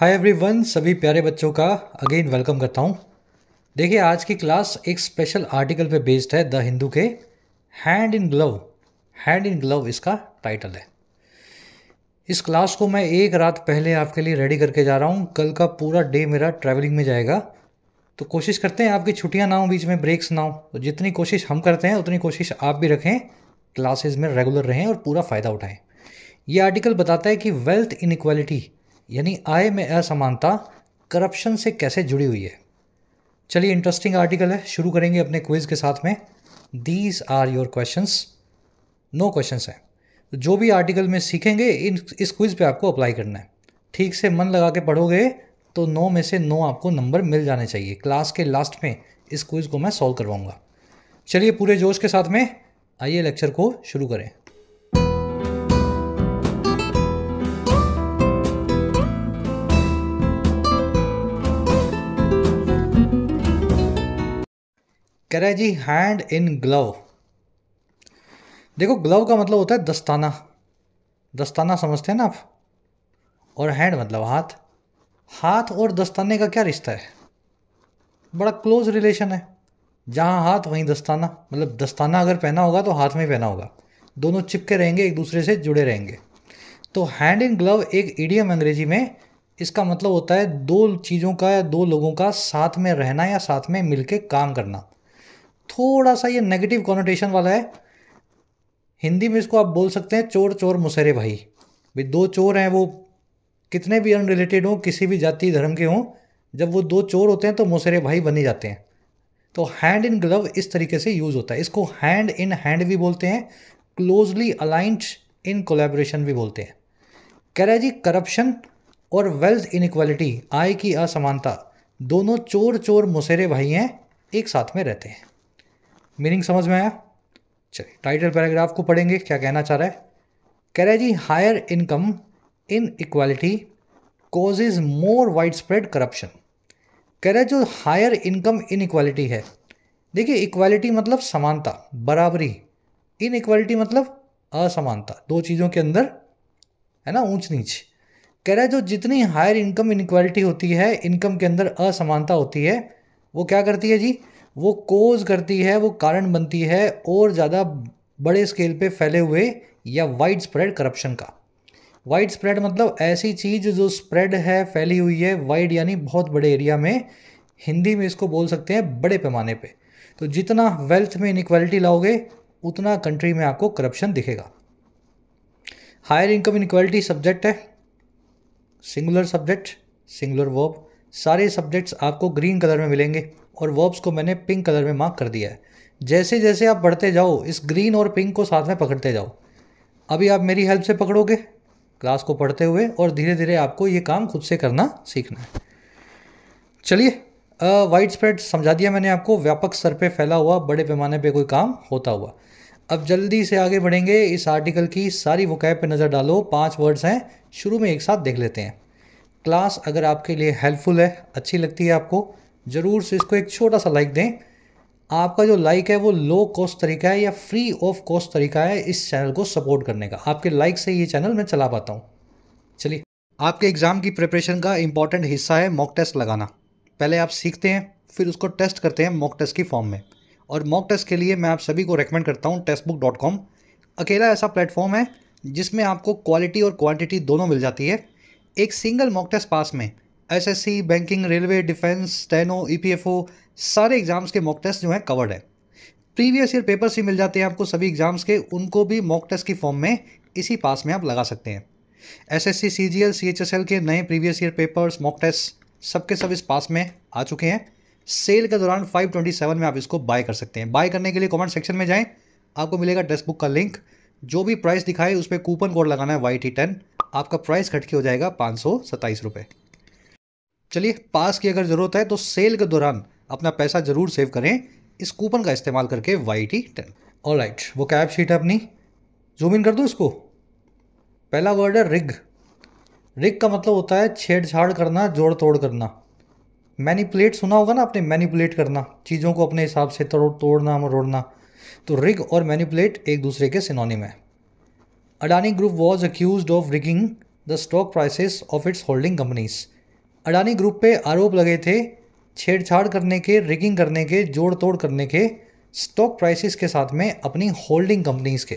Hi everyone सभी प्यारे बच्चों का अगेन वेलकम करता हूँ देखिए आज की क्लास एक स्पेशल आर्टिकल पे बेस्ड है द हिंदू के hand in glove hand in glove इसका टाइटल है इस क्लास को मैं एक रात पहले आपके लिए रेडी करके जा रहा हूँ कल का पूरा डे मेरा ट्रैवलिंग में जाएगा तो कोशिश करते हैं आपकी छुट्टियाँ ना हों बीच में ब्रेक्स ना हो तो जितनी कोशिश हम करते हैं उतनी कोशिश आप भी रखें क्लासेज में रेगुलर रहें और पूरा फ़ायदा उठाएँ ये आर्टिकल बताता है कि वेल्थ इनक्वालिटी यानी आय में असमानता करप्शन से कैसे जुड़ी हुई है चलिए इंटरेस्टिंग आर्टिकल है शुरू करेंगे अपने क्विज़ के साथ में these are your question no question हैं तो जो भी आर्टिकल में सीखेंगे इन इस क्विज़ पे आपको अप्लाई करना है ठीक से मन लगा के पढ़ोगे तो नौ में से नौ आपको नंबर मिल जाने चाहिए क्लास के लास्ट में इस क्विज़ को मैं सॉल्व करवाऊँगा चलिए पूरे जोश के साथ में आइए लेक्चर को शुरू करें कह रहा है जी हैंड इन ग्लव देखो ग्लव का मतलब होता है दस्ताना दस्ताना समझते हैं ना आप और हैंड मतलब हाथ हाथ और दस्ताने का क्या रिश्ता है बड़ा क्लोज रिलेशन है जहाँ हाथ वहीं दस्ताना मतलब दस्ताना अगर पहना होगा तो हाथ में पहना होगा दोनों चिपके रहेंगे एक दूसरे से जुड़े रहेंगे तो हैंड इन ग्लव एक ईडियम अंग्रेजी में इसका मतलब होता है दो चीज़ों का या दो लोगों का साथ में रहना या साथ में मिलके काम करना थोड़ा सा ये नेगेटिव कॉनोटेशन वाला है हिंदी में इसको आप बोल सकते हैं चोर चोर मुसेरे भाई भाई दो चोर हैं वो कितने भी अनरिलेटेड हों किसी भी जाति धर्म के हों जब वो दो चोर होते हैं तो मुसेरे भाई बने जाते हैं तो हैंड इन ग्लव इस तरीके से यूज़ होता है इसको हैंड इन हैंड भी बोलते हैं क्लोजली अलाइंट इन कोलेब्रेशन भी बोलते हैं कह रहे जी करप्शन और वेल्थ इनक्वालिटी आय की असमानता दोनों चोर चोर मुसेरे भाई हैं एक साथ में रहते हैं मीनिंग समझ में आया चलिए टाइटल पैराग्राफ को पढ़ेंगे क्या कहना चाह रहा है कह रहे जी higher income inequality causes more widespread corruption कह रहे जो हायर इनकम इन इक्वालिटी है देखिए इक्वालिटी मतलब समानता बराबरी इन इक्वालिटी मतलब असमानता दो चीज़ों के अंदर है ना ऊंच नीच कह रहे जो जितनी हायर इनकम इनक्वालिटी होती है इनकम के अंदर असमानता होती है वो क्या करती है जी वो कोज करती है वो कारण बनती है और ज़्यादा बड़े स्केल पे फैले हुए या वाइड स्प्रेड करप्शन का वाइड स्प्रेड मतलब ऐसी चीज़ जो स्प्रेड है फैली हुई है वाइड यानी बहुत बड़े एरिया में हिंदी में इसको बोल सकते हैं बड़े पैमाने पे तो जितना वेल्थ में इनक्वालिटी लाओगे उतना कंट्री में आपको करप्शन दिखेगा हायर इनकम इनक्वालिटी सब्जेक्ट है सिंगुलर सब्जेक्ट सिंगुलर वर्ब सारे सब्जेक्ट्स आपको ग्रीन कलर में मिलेंगे और वर्ब्स को मैंने पिंक कलर में मार्क कर दिया है जैसे जैसे आप बढ़ते जाओ इस ग्रीन और पिंक को साथ में पकड़ते जाओ अभी आप मेरी हेल्प से पकड़ोगे क्लास को पढ़ते हुए और धीरे धीरे आपको ये काम खुद से करना सीखना है चलिए वाइड स्प्रेड समझा दिया मैंने आपको व्यापक स्तर पे फैला हुआ बड़े पैमाने पे कोई काम होता हुआ अब जल्दी से आगे बढ़ेंगे इस आर्टिकल की सारी वकैब पे नज़र डालो पांच वर्ड्स हैं शुरू में एक साथ देख लेते हैं क्लास अगर आपके लिए हेल्पफुल है अच्छी लगती है आपको ज़रूर से इसको एक छोटा सा लाइक दें आपका जो लाइक है वो लो कॉस्ट तरीका है या फ्री ऑफ कॉस्ट तरीका है इस चैनल को सपोर्ट करने का आपके लाइक से ये चैनल मैं चला पाता हूँ चलिए आपके एग्ज़ाम की प्रिपरेशन का इंपॉर्टेंट हिस्सा है मॉक टेस्ट लगाना पहले आप सीखते हैं फिर उसको टेस्ट करते हैं मॉक टेस्ट की फॉर्म में और मॉक टेस्ट के लिए मैं आप सभी को रेकमेंड करता हूँ टेस्ट बुक डॉट कॉम अकेला ऐसा प्लेटफॉर्म है जिसमें आपको क्वालिटी और क्वांटिटी दोनों मिल जाती है एक सिंगल मॉक टेस्ट पास में एसएससी बैंकिंग रेलवे डिफेंस टेनो ईपीएफओ सारे एग्ज़ाम्स के मॉक टेस्ट जो हैं कवर्ड है प्रीवियस ईयर पेपर्स ही मिल जाते हैं आपको सभी एग्ज़ाम्स के उनको भी मॉक टेस्ट की फॉर्म में इसी पास में आप लगा सकते हैं S S C C G L C H S L के नए previous year papers mock test सबके सब इस पास में आ चुके हैं सेल के दौरान 527 में आप इसको बाय कर सकते हैं बाय करने के लिए कमेंट सेक्शन में जाएं आपको मिलेगा टेस्ट बुक का लिंक जो भी प्राइस दिखाए उस पर कूपन कोड लगाना है वाई टी टेन आपका प्राइस घट के हो जाएगा पाँच सौ सत्ताईस रुपये चलिए पास की अगर ज़रूरत है तो सेल के दौरान अपना पैसा ज़रूर सेव करें इस कूपन का इस्तेमाल करके Y T ten all right वो कैब शीट है अपनी जूम इन कर दो इसको पहला वर्ड है रिग रिग का मतलब होता है छेड़छाड़ करना जोड़ तोड़ करना मैनिपुलेट सुना होगा ना आपने मैनिपुलेट करना चीज़ों को अपने हिसाब से तोड़ तोड़ना मरोड़ना तो रिग और मैनिपुलेट एक दूसरे के सिनोनिम है Adani group was accused of rigging the stock prices of its holding companies Adani group पे आरोप लगे थे छेड़छाड़ करने के रिगिंग करने के जोड़ तोड़ करने के स्टॉक प्राइसेस के साथ में अपनी होल्डिंग कंपनीज के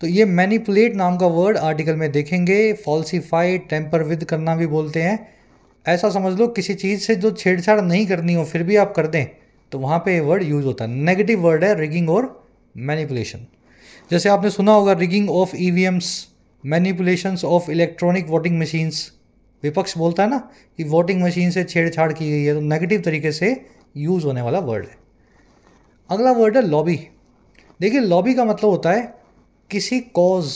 तो ये मैनिपुलेट नाम का वर्ड आर्टिकल में देखेंगे फॉल्सीफाई टेम्पर विद करना भी बोलते हैं ऐसा समझ लो किसी चीज़ से जो छेड़छाड़ नहीं करनी हो फिर भी आप कर दें तो वहाँ पे ये वर्ड यूज़ होता है नेगेटिव वर्ड है रिगिंग और मैनिपुलेशन जैसे आपने सुना होगा rigging of E V Ms manipulation of electronic voting machines विपक्ष बोलता है ना कि वोटिंग मशीन से छेड़छाड़ की गई है तो नेगेटिव तरीके से यूज़ होने वाला वर्ड है अगला वर्ड है लॉबी देखिए लॉबी का मतलब होता है किसी कॉज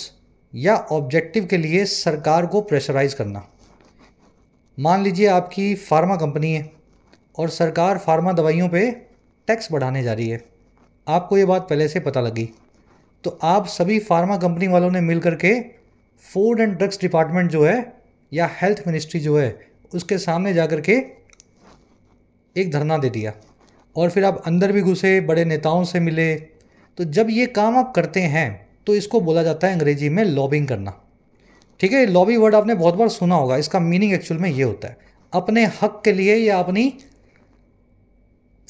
या ऑब्जेक्टिव के लिए सरकार को प्रेशराइज करना मान लीजिए आपकी फार्मा कंपनी है और सरकार फार्मा दवाइयों पे टैक्स बढ़ाने जा रही है आपको ये बात पहले से पता लगी तो आप सभी फार्मा कंपनी वालों ने मिल करके फूड एंड ड्रग्स डिपार्टमेंट जो है या हेल्थ मिनिस्ट्री जो है उसके सामने जा कर के एक धरना दे दिया और फिर आप अंदर भी घुसे बड़े नेताओं से मिले तो जब ये काम आप करते हैं तो इसको बोला जाता है अंग्रेजी में लॉबिंग करना ठीक है लॉबी वर्ड आपने बहुत बार सुना होगा इसका मीनिंग एक्चुअल में ये होता है अपने हक के लिए या अपनी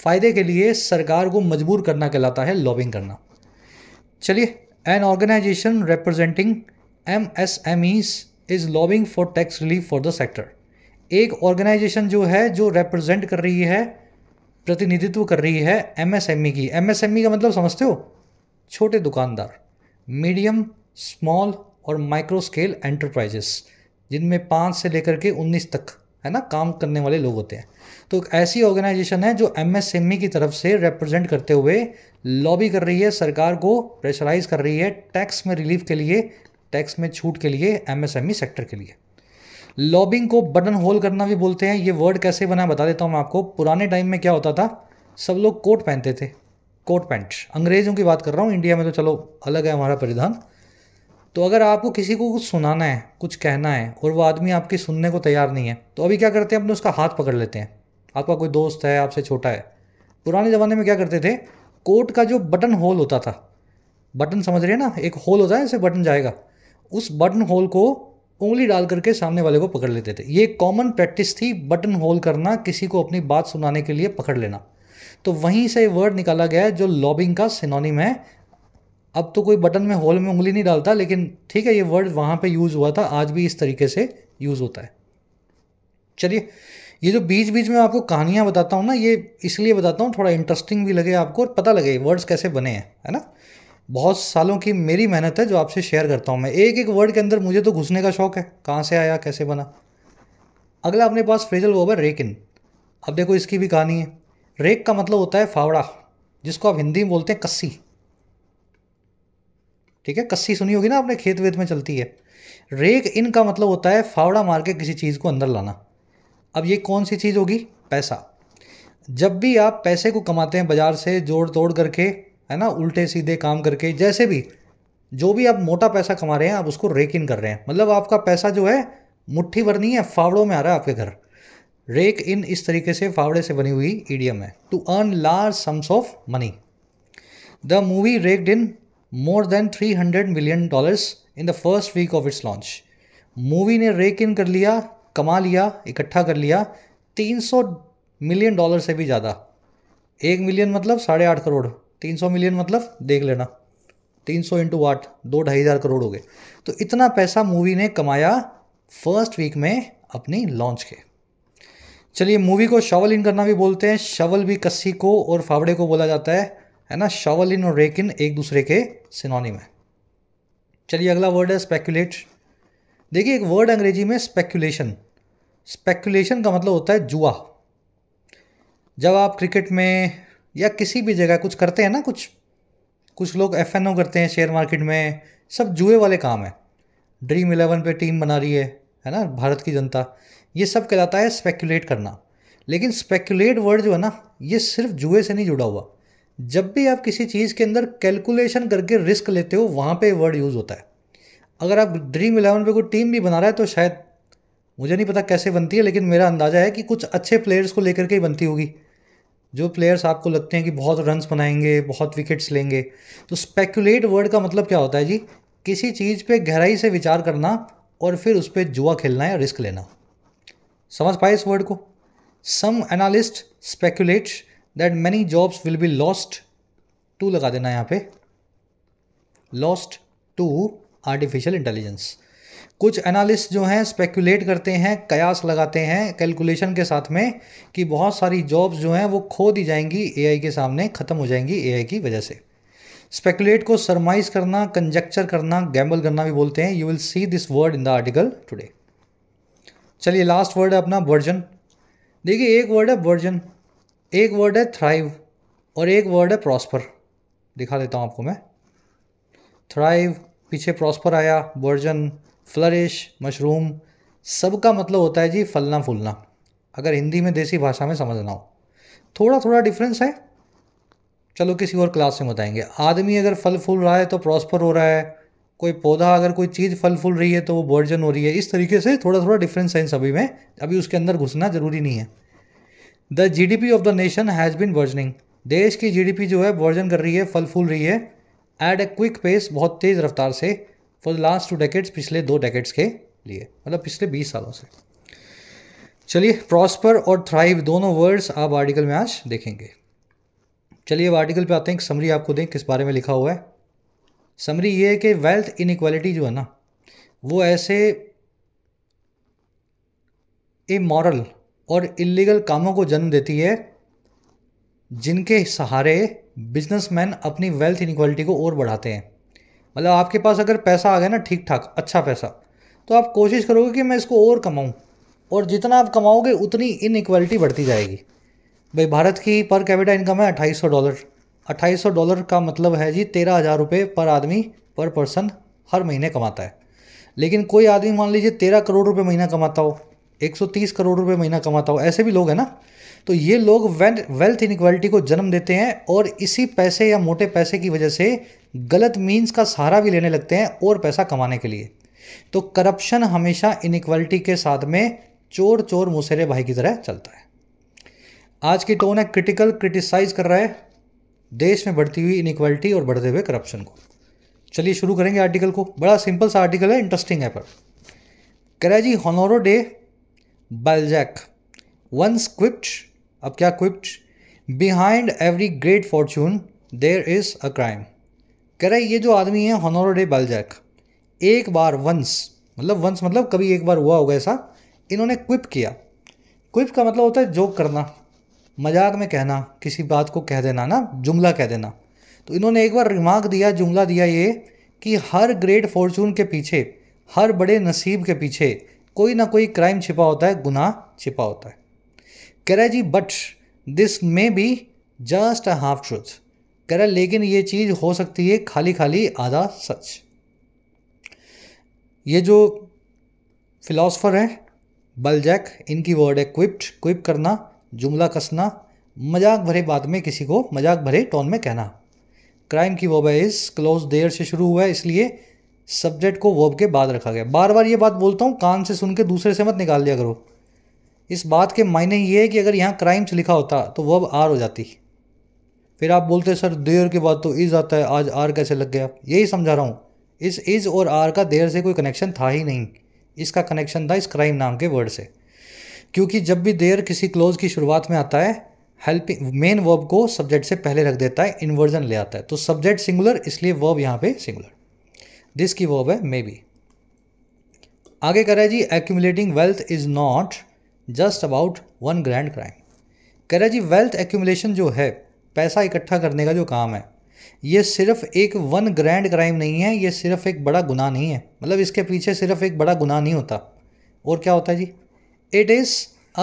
फ़ायदे के लिए सरकार को मजबूर करना कहलाता है लॉबिंग करना चलिए an organisation representing M S M Es is lobbying for tax relief for the sector एक ऑर्गेनाइजेशन जो है जो रिप्रेजेंट कर रही है प्रतिनिधित्व कर रही है एमएसएमई e की एमएसएमई e का मतलब समझते हो छोटे दुकानदार मीडियम स्मॉल और माइक्रो स्केल एंटरप्राइजेस जिनमें पाँच से लेकर के उन्नीस तक है ना काम करने वाले लोग होते हैं तो ऐसी ऑर्गेनाइजेशन है जो एमएसएमई e की तरफ से रिप्रेजेंट करते हुए लॉबी कर रही है सरकार को प्रेशराइज कर रही है टैक्स में रिलीफ के लिए टैक्स में छूट के लिए एमएसएमई सेक्टर e के लिए लॉबिंग को बटन होल करना भी बोलते हैं ये वर्ड कैसे बना बता देता हूँ मैं आपको पुराने टाइम में क्या होता था सब लोग कोट पहनते थे कोट पैंट अंग्रेज़ों की बात कर रहा हूँ इंडिया में तो चलो अलग है हमारा परिधान तो अगर आपको किसी को कुछ सुनाना है कुछ कहना है और वो आदमी आपकी सुनने को तैयार नहीं है तो अभी क्या करते हैं अपने उसका हाथ पकड़ लेते हैं आपका कोई दोस्त है आपसे छोटा है पुराने ज़माने में क्या करते थे कोट का जो बटन होल होता था बटन समझ रहे हैं ना एक होल होता है ऐसे बटन जाएगा उस बटन होल को उंगली डाल करके सामने वाले को पकड़ लेते थे ये कॉमन प्रैक्टिस थी बटन होल करना किसी को अपनी बात सुनाने के लिए पकड़ लेना तो वहीं से वर्ड निकाला गया है जो लॉबिंग का सिनोनिम है अब तो कोई बटन में होल में उंगली नहीं डालता लेकिन ठीक है ये वर्ड वहाँ पे यूज़ हुआ था आज भी इस तरीके से यूज़ होता है चलिए ये जो बीच बीच में आपको कहानियाँ बताता हूँ ना ये इसलिए बताता हूँ थोड़ा इंटरेस्टिंग भी लगे आपको और पता लगे वर्ड्स कैसे बने हैं है ना बहुत सालों की मेरी मेहनत है जो आपसे शेयर करता हूँ मैं एक एक वर्ड के अंदर मुझे तो घुसने का शौक है कहाँ से आया कैसे बना अगला अपने पास फ्रेजल वर्ब है रेकिन अब देखो इसकी भी कहानी है रेक का मतलब होता है फावड़ा जिसको आप हिंदी में बोलते हैं कस्सी ठीक है कस्सी सुनी होगी ना आपने खेत वेत में चलती है रेक इन का मतलब होता है फावड़ा मार के किसी चीज़ को अंदर लाना अब ये कौन सी चीज़ होगी पैसा जब भी आप पैसे को कमाते हैं बाज़ार से जोड़ तोड़ करके है ना उल्टे सीधे काम करके जैसे भी जो भी आप मोटा पैसा कमा रहे हैं आप उसको रेक इन कर रहे हैं मतलब आपका पैसा जो है मुट्ठी भर नहीं है फावड़ों में आ रहा है आपके घर रेक इन इस तरीके से फावड़े से बनी हुई ईडीएम है to earn large sums of money the movie raked in more than three hundred million dollars in the first week of its launch movie ने रेक इन कर लिया कमा लिया इकट्ठा कर लिया तीन सौ मिलियन डॉलर से भी ज़्यादा एक मिलियन मतलब साढ़े आठ करोड़ तीन सौ मिलियन मतलब देख लेना तीन सौ इंटू वाट दो ढाई हज़ार करोड़ हो गए तो इतना पैसा मूवी ने कमाया फर्स्ट वीक में अपनी लॉन्च के चलिए मूवी को शवल इन करना भी बोलते हैं शवल भी कस्सी को और फावड़े को बोला जाता है है ना शवल इन और रेक इन एक दूसरे के सिनोनिम है चलिए अगला वर्ड है स्पेक्यूलेट देखिए एक वर्ड अंग्रेजी में स्पेक्यूलेशन स्पेक्यूलेशन का मतलब होता है जुआ जब आप क्रिकेट में या किसी भी जगह कुछ करते हैं ना कुछ कुछ लोग एफ एन ओ करते हैं शेयर मार्केट में सब जुए वाले काम हैं ड्रीम इलेवन पे टीम बना रही है है ना भारत की जनता ये सब कहलाता है स्पेक्यूलेट करना लेकिन स्पेक्यूलेट वर्ड जो है ना ये सिर्फ जुए से नहीं जुड़ा हुआ जब भी आप किसी चीज़ के अंदर कैलकुलेशन करके रिस्क लेते हो वहाँ पे वर्ड यूज़ होता है अगर आप ड्रीम इलेवन पे कोई टीम भी बना रहा है तो शायद मुझे नहीं पता कैसे बनती है लेकिन मेरा अंदाज़ा है कि कुछ अच्छे प्लेयर्स को लेकर के ही बनती होगी जो प्लेयर्स आपको लगते हैं कि बहुत रन्स बनाएंगे बहुत विकेट्स लेंगे तो स्पेकुलेट वर्ड का मतलब क्या होता है जी किसी चीज़ पे गहराई से विचार करना और फिर उस पर जुआ खेलना या रिस्क लेना समझ पाए इस वर्ड को some analyst speculate that many jobs will be lost to लगा देना यहाँ पे लॉस्ट टू आर्टिफिशियल इंटेलिजेंस कुछ एनालिस्ट जो हैं स्पेकुलेट करते हैं कयास लगाते हैं कैलकुलेशन के साथ में कि बहुत सारी जॉब्स जो हैं वो खो दी जाएंगी एआई के सामने ख़त्म हो जाएंगी एआई की वजह से स्पेकुलेट को सरमाइज करना कंजक्चर करना गैम्बल करना भी बोलते हैं you will see this word in the article today चलिए लास्ट वर्ड है अपना वर्जन देखिए एक वर्ड है वर्जन एक वर्ड है थ्राइव और एक वर्ड है प्रॉस्पर दिखा देता हूँ आपको मैं थ्राइव पीछे प्रॉस्पर आया वर्जन फ्लरिश मशरूम सब का मतलब होता है जी फलना फूलना अगर हिंदी में देसी भाषा में समझना हो थोड़ा थोड़ा डिफरेंस है चलो किसी और क्लास में बताएंगे आदमी अगर फल फूल रहा है तो प्रॉस्पर हो रहा है कोई पौधा अगर कोई चीज़ फल फूल रही है तो वो वर्जन हो रही है इस तरीके से थोड़ा थोड़ा डिफरेंस है इन सभी में अभी उसके अंदर घुसना ज़रूरी नहीं है the G D P of the nation has been burgeoning देश की जी डी पी जो है वर्जन कर रही है फल फूल रही है एट ए क्विक पेस बहुत तेज़ रफ्तार से for the last two decades पिछले दो डेकेट्स के लिए मतलब पिछले बीस सालों से चलिए प्रॉस्पर और थ्राइव दोनों वर्ड्स आप आर्टिकल में आज देखेंगे चलिए अब आर्टिकल पे आते हैं समरी आपको दें किस बारे में लिखा हुआ है समरी ये है कि वेल्थ इनक्वालिटी जो है ना वो ऐसे इमोरल और इलीगल कामों को जन्म देती है जिनके सहारे बिजनेसमैन अपनी वेल्थ इनक्वालिटी को और बढ़ाते हैं मतलब आपके पास अगर पैसा आ गया ना ठीक ठाक अच्छा पैसा तो आप कोशिश करोगे कि मैं इसको और कमाऊँ और जितना आप कमाओगे उतनी इन बढ़ती जाएगी भाई भारत की पर कैपिटा इनकम है अट्ठाईस सौ डॉलर अट्ठाईस सौ डॉलर का मतलब है जी तेरह हज़ार रुपये पर आदमी पर पर्सन हर महीने कमाता है लेकिन कोई आदमी मान लीजिए तेरह करोड़ रुपये महीना कमाता हो एक सौ तीस करोड़ रुपये महीना कमाता हो ऐसे भी लोग हैं ना तो ये लोग वेल्थ इनक्वालिटी को जन्म देते हैं और इसी पैसे या मोटे पैसे की वजह से गलत मीन्स का सहारा भी लेने लगते हैं और पैसा कमाने के लिए तो करप्शन हमेशा इनक्वालिटी के साथ में चोर चोर मुसेरे भाई की तरह चलता है आज की टोन है क्रिटिकल क्रिटिसाइज कर रहा है देश में बढ़ती हुई इनक्वालिटी और बढ़ते हुए करप्शन को चलिए शुरू करेंगे आर्टिकल को बड़ा सिंपल सा आर्टिकल है इंटरेस्टिंग है पर crazy Honore de Balzac once quipped अब क्या quipped behind every great fortune there is a crime कह रहा है ये जो आदमी है हॉनोर डे बलजैक एक बार वंस मतलब वंस मतलब कभी एक बार हुआ होगा ऐसा इन्होंने क्विप किया क्विप का मतलब होता है जोक करना मजाक में कहना किसी बात को कह देना ना जुमला कह देना तो इन्होंने एक बार रिमार्क दिया जुमला दिया ये कि हर ग्रेट फॉर्चून के पीछे हर बड़े नसीब के पीछे कोई ना कोई क्राइम छिपा होता है गुनाह छिपा होता है कह रहा है जी but this may be just a half truth कह रहा है लेकिन ये चीज़ हो सकती है खाली खाली आधा सच ये जो फिलासफ़र है बलजैक इनकी वर्ड है क्विप्ट क्विप करना जुमला कसना मजाक भरे बात में किसी को मजाक भरे टोन में कहना क्राइम की वर्ब है इस क्लोज देर से शुरू हुआ है इसलिए सब्जेक्ट को वर्ब के बाद रखा गया बार बार ये बात बोलता हूँ कान से सुन के दूसरे से मत निकाल दिया करो इस बात के मायने ये है कि अगर यहाँ क्राइम्स लिखा होता तो वह आर हो जाती फिर आप बोलते सर देर के बाद तो इज़ आता है आज आर कैसे लग गया यही समझा रहा हूँ इस इज़ और आर का देर से कोई कनेक्शन था ही नहीं इसका कनेक्शन था इस क्राइम नाम के वर्ड से क्योंकि जब भी देर किसी क्लोज की शुरुआत में आता है हेल्पिंग मेन वर्ब को सब्जेक्ट से पहले रख देता है इन्वर्जन ले आता है तो सब्जेक्ट सिंगुलर इसलिए वर्ब यहाँ पे सिंगुलर दिस की वर्ब है मे बी आगे कह रहा है जी accumulating wealth is not just about one grand crime कह रहा जी वेल्थ एक्यूमुलेशन जो है पैसा इकट्ठा करने का जो काम है ये सिर्फ एक वन ग्रैंड क्राइम नहीं है ये सिर्फ एक बड़ा गुनाह नहीं है मतलब इसके पीछे सिर्फ एक बड़ा गुनाह नहीं होता और क्या होता है जी it is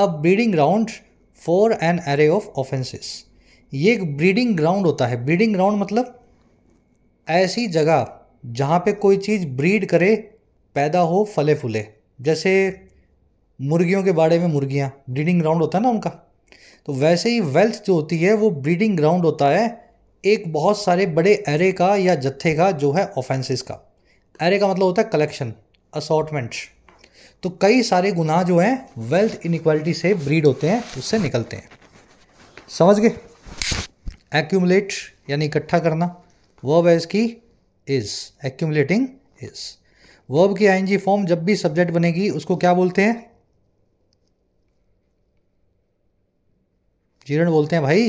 a breeding ground for an array of offences ये एक ब्रीडिंग ग्राउंड होता है ब्रीडिंग ग्राउंड मतलब ऐसी जगह जहाँ पे कोई चीज़ ब्रीड करे पैदा हो फले फूले जैसे मुर्गियों के बारे में मुर्गियाँ ब्रीडिंग ग्राउंड होता है ना उनका तो वैसे ही वेल्थ जो होती है वो ब्रीडिंग ग्राउंड होता है एक बहुत सारे बड़े एरे का या जत्थे का जो है ऑफेंसेस का एरे का मतलब होता है कलेक्शन असॉटमेंट्स तो कई सारे गुनाह जो हैं वेल्थ इनक्वालिटी से ब्रीड होते हैं उससे निकलते हैं समझ गए एक्यूमलेट यानी इकट्ठा करना वर्ब है इसकी इज़ एक्यूमलेटिंग इज़ वर्ब की आईएनजी फॉर्म जब भी सब्जेक्ट बनेगी उसको क्या बोलते हैं जीरण बोलते हैं भाई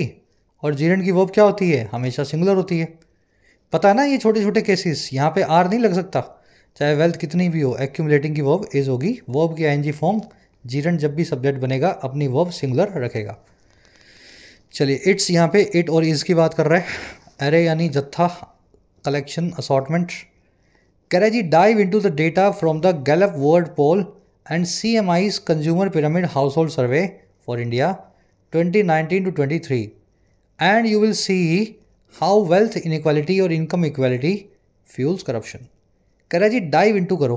और जीरण की वर्ब क्या होती है हमेशा सिंगुलर होती है पता है ना ये छोटे छोटे केसेस यहाँ पे आर नहीं लग सकता चाहे वेल्थ कितनी भी हो एक्यूमुलेटिंग की वर्ब इज होगी वर्ब की आई फॉर्म जीरण जब भी सब्जेक्ट बनेगा अपनी वर्ब सिंगुलर रखेगा चलिए इट्स यहाँ पे इट और इज की बात कर रहे हैं अरे यानी जत्था कलेक्शन असॉटमेंट कह रहे जी dive into the data from the Gallup world poll and C M IE's consumer pyramid household survey for India 2019 to 23 and you will see how wealth inequality और income equality fuels corruption कह रहा है जी dive into करो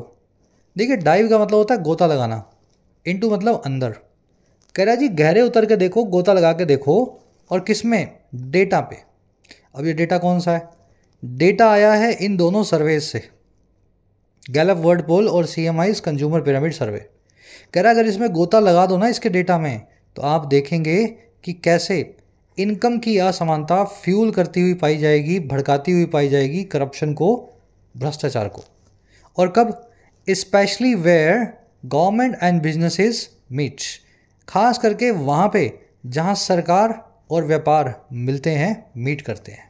देखिए dive का मतलब होता है गोता लगाना इंटू मतलब अंदर कह रहा जी गहरे उतर के देखो गोता लगा के देखो और किस में डेटा पे अब ये डेटा कौन सा है डेटा आया है इन दोनों सर्वेज से गैलप वर्ड पोल और C M consumer pyramid survey कह रहा अगर इसमें गोता लगा दो ना इसके डेटा में तो आप देखेंगे कि कैसे इनकम की असमानता फ्यूल करती हुई पाई जाएगी भड़काती हुई पाई जाएगी करप्शन को भ्रष्टाचार को और कब specially where government and businesses meet खास करके वहाँ पे जहाँ सरकार और व्यापार मिलते हैं मीट करते हैं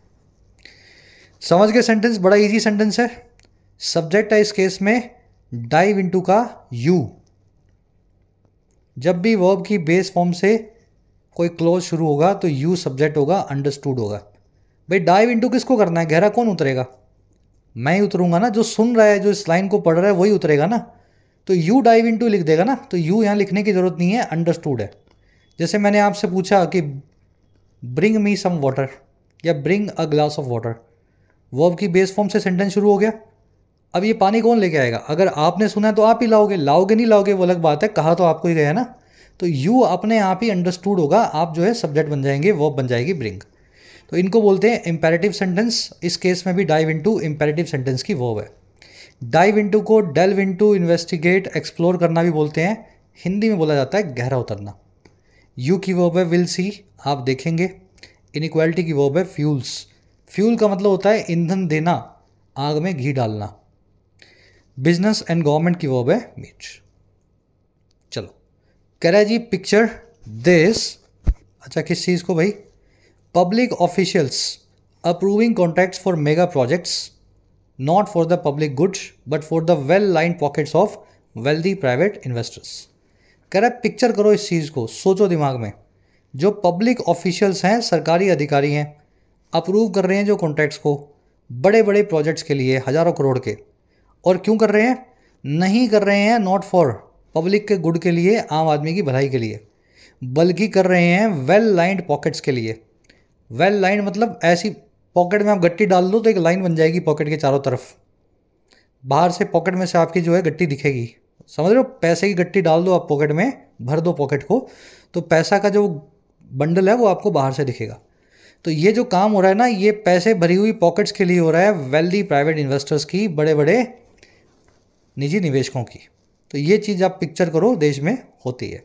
समझ गए सेंटेंस बड़ा इजी सेंटेंस है सब्जेक्ट है इस केस में डाइव इनटू का यू जब भी वर्ब की बेस फॉर्म से कोई क्लोज शुरू होगा तो यू सब्जेक्ट होगा अंडरस्टूड होगा भाई डाइव इंटू किसको करना है गहरा कौन उतरेगा मैं ही उतरूंगा ना जो सुन रहा है जो इस लाइन को पढ़ रहा है वही उतरेगा ना तो यू डाइव इंटू लिख देगा ना तो यू यहाँ लिखने की ज़रूरत नहीं है अंडरस्टूड है जैसे मैंने आपसे पूछा कि ब्रिंग मी सम वाटर या bring a glass of water verb की बेस फॉर्म से सेंटेंस शुरू हो गया अब ये पानी कौन लेके आएगा अगर आपने सुना है तो आप ही लाओगे लाओगे नहीं लाओगे वो अलग बात है कहा तो आपको ही गया ना तो यू अपने आप ही अंडरस्टूड होगा आप जो है सब्जेक्ट बन जाएंगे वो बन जाएगी ब्रिंग तो इनको बोलते हैं इम्पेरेटिव सेंटेंस इस केस में भी डाइव इनटू इम्पेरेटिव सेंटेंस की वो है डाइव इनटू को डेल्व इनटू इन्वेस्टिगेट एक्सप्लोर करना भी बोलते हैं हिंदी में बोला जाता है गहरा उतरना यू की वो है विल सी आप देखेंगे इनक्वालिटी की वो है फ्यूल्स फ्यूल का मतलब होता है ईंधन देना आग में घी डालना बिजनेस एंड गवर्नमेंट की वॉब है मीट चलो कह रहा है जी पिक्चर दिस अच्छा किस चीज़ को भाई public officials approving contract for mega projects not for the public goods but for the well lined pockets of wealthy private investors कह रहा है पिक्चर करो इस चीज़ को सोचो दिमाग में जो पब्लिक ऑफिशियल्स हैं सरकारी अधिकारी हैं अप्रूव कर रहे हैं जो कॉन्ट्रैक्ट्स को बड़े बड़े प्रोजेक्ट्स के लिए हज़ारों करोड़ के और क्यों कर रहे हैं नहीं कर रहे हैं नॉट फॉर पब्लिक के गुड के लिए आम आदमी की भलाई के लिए बल्कि कर रहे हैं वेल लाइंड पॉकेट्स के लिए वेल लाइंड मतलब ऐसी पॉकेट में आप गट्टी डाल दो तो एक लाइन बन जाएगी पॉकेट के चारों तरफ बाहर से पॉकेट में से आपकी जो है गट्टी दिखेगी समझ रहे हो पैसे की गट्टी डाल दो आप पॉकेट में भर दो पॉकेट को तो पैसा का जो बंडल है वो आपको बाहर से दिखेगा तो ये जो काम हो रहा है ना ये पैसे भरी हुई पॉकेट्स के लिए हो रहा है वेल्दी प्राइवेट इन्वेस्टर्स की बड़े बड़े निजी निवेशकों की तो ये चीज़ आप पिक्चर करो देश में होती है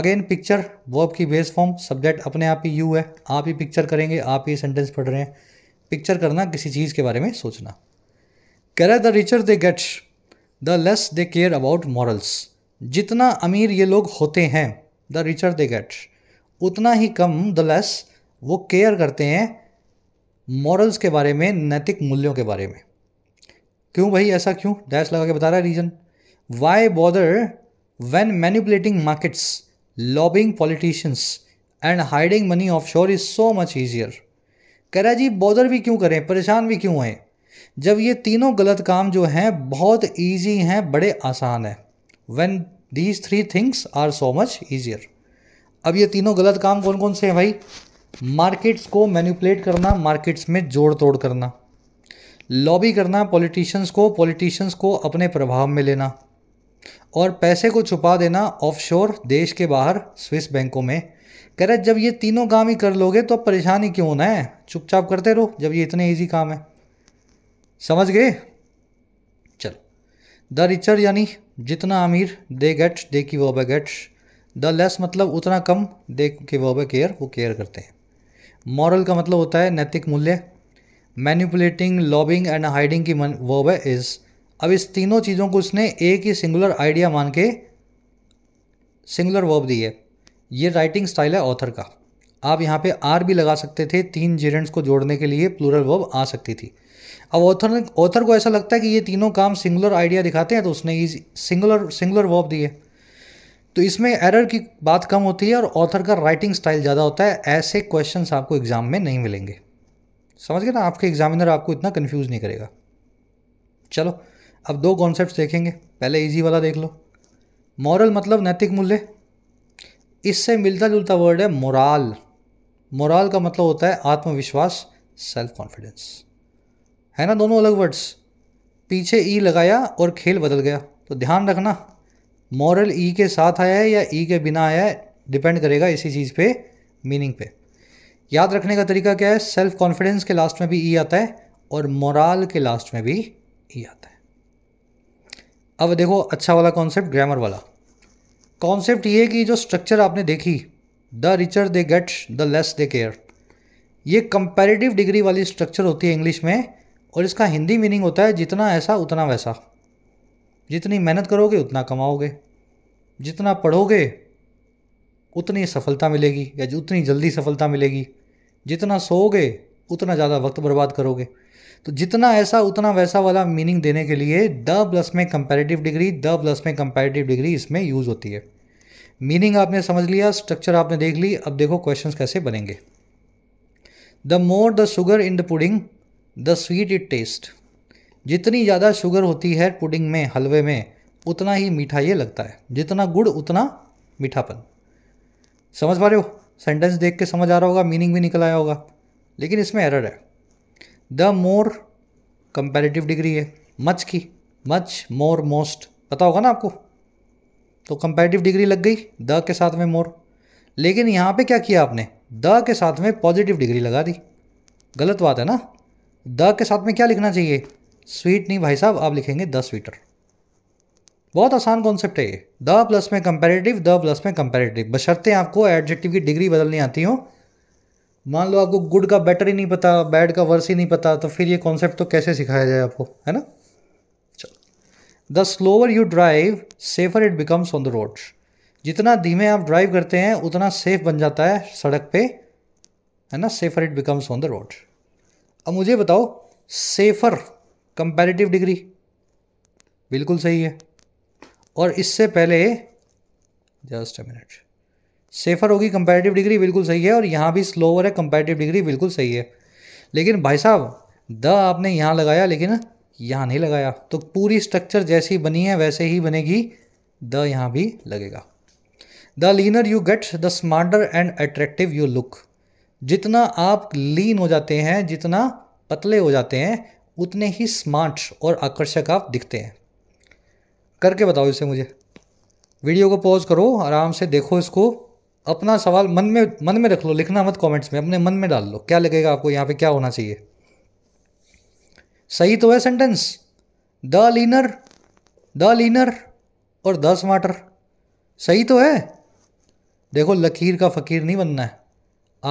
अगेन पिक्चर वर्ब की बेस फॉर्म सब्जेक्ट अपने आप ही यू है आप ही पिक्चर करेंगे आप ही सेंटेंस पढ़ रहे हैं पिक्चर करना किसी चीज़ के बारे में सोचना कह रहे the richer they gets the less they care about morals जितना अमीर ये लोग होते हैं द रिचर दे गेट्स उतना ही कम द लेस वो केयर करते हैं मॉरल्स के बारे में नैतिक मूल्यों के बारे में क्यों भाई ऐसा क्यों डैश लगा के बता रहा है reason why bother when manipulating markets lobbying politicians and hiding money offshore is so much easier कह रहा जी बॉदर भी क्यों करें परेशान भी क्यों हैं जब ये तीनों गलत काम जो हैं बहुत ईजी हैं बड़े आसान हैं when these three things are so much easier अब ये तीनों गलत काम कौन कौन से हैं भाई मार्केट्स को मैनिपुलेट करना मार्केट्स में जोड़ तोड़ करना लॉबी करना पॉलिटिशियंस को पॉलिटिशियंस को अपने प्रभाव में लेना और पैसे को छुपा देना ऑफशोर देश के बाहर स्विस बैंकों में कह रहे जब ये तीनों काम ही कर लोगे तो परेशानी क्यों होना है चुपचाप करते रहो जब ये इतने इजी काम है समझ गए चलो द रिचर यानी जितना अमीर दे गेट्स दे की वो गेट्स द लेस मतलब उतना कम दे के वो केयर वो केयर करते हैं मॉरल का मतलब होता है नैतिक मूल्य मैनिपुलेटिंग लॉबिंग एंड हाइडिंग की वर्ब है इस अब इस तीनों चीज़ों को उसने एक ही सिंगुलर आइडिया मान के सिंगुलर वर्ब दी है ये राइटिंग स्टाइल है ऑथर का आप यहाँ पे आर भी लगा सकते थे तीन जेरेंट्स को जोड़ने के लिए प्लूरल वर्ब आ सकती थी अब ऑथर ने ऑथर को ऐसा लगता है कि ये तीनों काम सिंगुलर आइडिया दिखाते हैं तो उसने ये सिंगुलर सिंगुलर वर्ब दी है तो इसमें एरर की बात कम होती है और ऑथर का राइटिंग स्टाइल ज़्यादा होता है ऐसे क्वेश्चन आपको एग्जाम में नहीं मिलेंगे समझ गए ना आपके एग्जामिनर आपको इतना कन्फ्यूज़ नहीं करेगा चलो अब दो कॉन्सेप्ट देखेंगे पहले इजी वाला देख लो मॉरल मतलब नैतिक मूल्य इससे मिलता जुलता वर्ड है मोराल मोराल का मतलब होता है आत्मविश्वास सेल्फ कॉन्फिडेंस है ना दोनों अलग वर्ड्स पीछे ई e लगाया और खेल बदल गया तो ध्यान रखना मॉरल ई e के साथ आया है या ई e के बिना आया है डिपेंड करेगा इसी चीज़ पे मीनिंग पे याद रखने का तरीका क्या है सेल्फ कॉन्फिडेंस के लास्ट में भी ई e आता है और मोराल के लास्ट में भी ई e आता है अब देखो अच्छा वाला कॉन्सेप्ट ग्रामर वाला कॉन्सेप्ट ये कि जो स्ट्रक्चर आपने देखी the richer they get the less they care ये कंपेरेटिव डिग्री वाली स्ट्रक्चर होती है इंग्लिश में और इसका हिंदी मीनिंग होता है जितना ऐसा उतना वैसा जितनी मेहनत करोगे उतना कमाओगे जितना पढ़ोगे उतनी सफलता मिलेगी या उतनी जल्दी सफलता मिलेगी जितना सोओगे उतना ज़्यादा वक्त बर्बाद करोगे तो जितना ऐसा उतना वैसा वाला मीनिंग देने के लिए द प्लस में कंपेरेटिव डिग्री द प्लस में कंपेरेटिव डिग्री इसमें यूज़ होती है मीनिंग आपने समझ लिया स्ट्रक्चर आपने देख ली अब देखो क्वेश्चंस कैसे बनेंगे the more the sugar in the pudding the sweet it taste जितनी ज़्यादा शुगर होती है पुडिंग में हलवे में उतना ही मीठा ये लगता है जितना गुड़ उतना मीठापन समझ पा रहे हो सेंटेंस देख के समझ आ रहा होगा मीनिंग भी निकल आया होगा लेकिन इसमें एरर है द मोर कंपेरेटिव डिग्री है मच की मच मोर मोस्ट पता होगा ना आपको तो कंपेरेटिव डिग्री लग गई द के साथ में मोर लेकिन यहाँ पे क्या किया आपने द के साथ में पॉजिटिव डिग्री लगा दी गलत बात है ना द के साथ में क्या लिखना चाहिए स्वीट नहीं भाई साहब आप लिखेंगे द स्वीटर बहुत आसान कॉन्सेप्ट है ये द प्लस में कंपेरेटिव द प्लस में कंपेरेटिव बशर्ते आपको एडजेक्टिव की डिग्री बदलनी आती हो मान लो आपको गुड का बेटर ही नहीं पता बैड का वर्स ही नहीं पता तो फिर ये कॉन्सेप्ट तो कैसे सिखाया जाए आपको है ना चलो the slower you drive safer it becomes on the road जितना धीमे आप ड्राइव करते हैं उतना सेफ बन जाता है सड़क पे है ना safer it becomes on the road अब मुझे बताओ सेफर कंपेरेटिव डिग्री बिल्कुल सही है और इससे पहले जस्ट अ मिनट सेफर होगी कंपेरेटिव डिग्री बिल्कुल सही है और यहाँ भी स्लोवर है कंपेरेटिव डिग्री बिल्कुल सही है लेकिन भाई साहब द आपने यहाँ लगाया लेकिन यहाँ नहीं लगाया तो पूरी स्ट्रक्चर जैसी बनी है वैसे ही बनेगी द यहाँ भी लगेगा the leaner you get the smarter and attractive you look जितना आप लीन हो जाते हैं जितना पतले हो जाते हैं उतने ही स्मार्ट और आकर्षक आप दिखते हैं करके बताओ इसे मुझे वीडियो को पॉज करो आराम से देखो इसको अपना सवाल मन में मन में रख लो लिखना मत कमेंट्स में अपने मन में डाल लो क्या लगेगा आपको यहाँ पे क्या होना चाहिए सही तो है sentence the leaner the leaner और द स्मार्टर सही तो है देखो लकीर का फ़कीर नहीं बनना है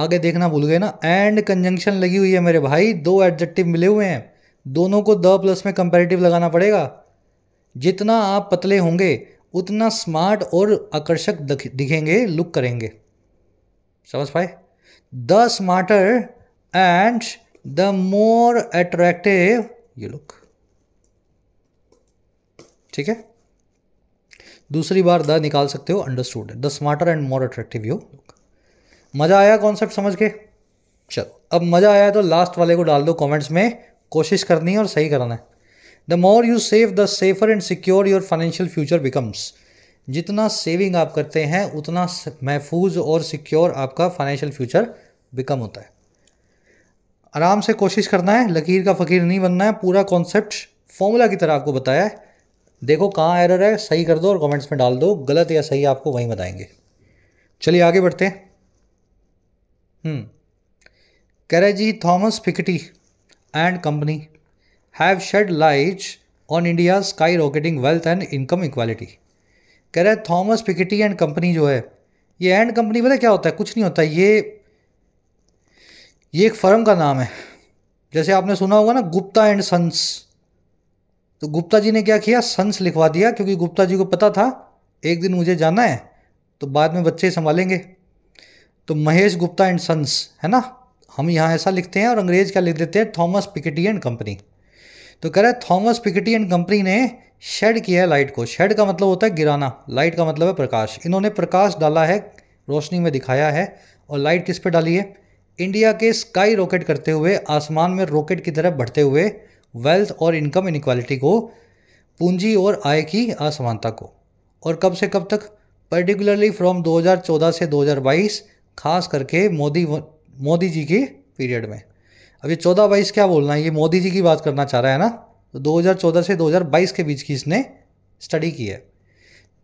आगे देखना भूल गए ना एंड कंजंक्शन लगी हुई है मेरे भाई दो एडजेक्टिव मिले हुए हैं दोनों को द प्लस में कंपेरेटिव लगाना पड़ेगा जितना आप पतले होंगे उतना स्मार्ट और आकर्षक दिखेंगे लुक करेंगे समझ पाए the smarter and the more attractive you look ठीक है दूसरी बार द निकाल सकते हो understood the smarter and more attractive you look मज़ा आया कॉन्सेप्ट समझ के चलो अब मज़ा आया तो लास्ट वाले को डाल दो कमेंट्स में कोशिश करनी है और सही करना है the more you save the safer and secure your financial future becomes जितना सेविंग आप करते हैं उतना महफूज और सिक्योर आपका फाइनेंशियल फ्यूचर बिकम होता है आराम से कोशिश करना है लकीर का फ़कीर नहीं बनना है पूरा कॉन्सेप्ट फॉर्मूला की तरह आपको बताया है देखो कहाँ एरर है सही कर दो और कमेंट्स में डाल दो गलत या सही आपको वहीं बताएंगे चलिए आगे बढ़ते हैं हम्म। कह रहे जी Thomas Piketty and company have shed light on India skyrocketing wealth and income equality कह रहे हैं थॉमस पिकेटी एंड कंपनी जो है ये एंड कंपनी पता क्या होता है कुछ नहीं होता ये ये एक फर्म का नाम है जैसे आपने सुना होगा ना गुप्ता एंड सन्स तो गुप्ता जी ने क्या किया सन्स लिखवा दिया क्योंकि गुप्ता जी को पता था एक दिन मुझे जाना है तो बाद में बच्चे संभालेंगे तो महेश गुप्ता एंड सन्स है ना हम यहाँ ऐसा लिखते हैं और अंग्रेज क्या लिख देते हैं थॉमस पिकेटी एंड कंपनी तो कह रहा है थॉमस पिकटी एंड कंपनी ने शेड किया है लाइट को शेड का मतलब होता है गिराना लाइट का मतलब है प्रकाश इन्होंने प्रकाश डाला है रोशनी में दिखाया है और लाइट किस पे डाली है इंडिया के स्काई रॉकेट करते हुए आसमान में रॉकेट की तरफ बढ़ते हुए वेल्थ और इनकम इनक्वालिटी को पूंजी और आय की असमानता को और कब से कब तक पर्टिकुलरली फ्रॉम 2014 से 2022 खास करके मोदी मोदी जी के पीरियड में अब ये चौदह बाईस क्या बोलना है ये मोदी जी की बात करना चाह रहा है ना तो 2014 से 2022 के बीच की इसने स्टडी की है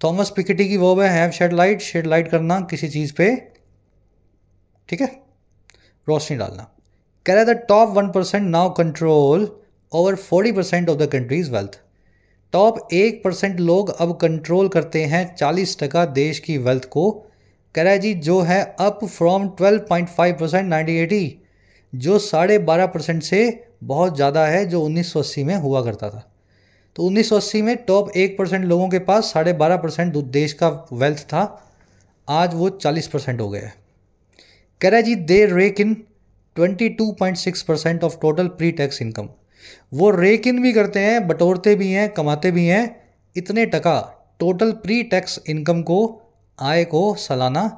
थॉमस पिकेटी की वो है have shed light shed light करना किसी चीज़ पे ठीक है रोशनी डालना कह रहा है the top one percent now control over forty percent of the country's wealth top एक परसेंट लोग अब कंट्रोल करते हैं चालीस टका देश की वेल्थ को कह रहा है जी जो है up from twelve point five percent nineteen eighty जो साढ़े बारह परसेंट से बहुत ज़्यादा है जो उन्नीस सौ अस्सी में हुआ करता था तो उन्नीस सौ अस्सी में टॉप एक परसेंट लोगों के पास साढ़े बारह परसेंट देश का वेल्थ था आज वो चालीस परसेंट हो गया है कह रहा है जी they rake in twenty two point six percent of total pre tax income वो रेक इन भी करते हैं बटोरते भी हैं कमाते भी हैं इतने टका टोटल प्री टैक्स इनकम को आय को सालाना